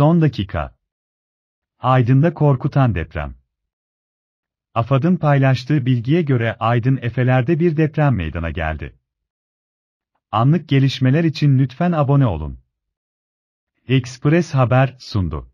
Son dakika. Aydın'da korkutan deprem. AFAD'ın paylaştığı bilgiye göre Aydın Efeler'de bir deprem meydana geldi. Anlık gelişmeler için lütfen abone olun. Express Haber sundu.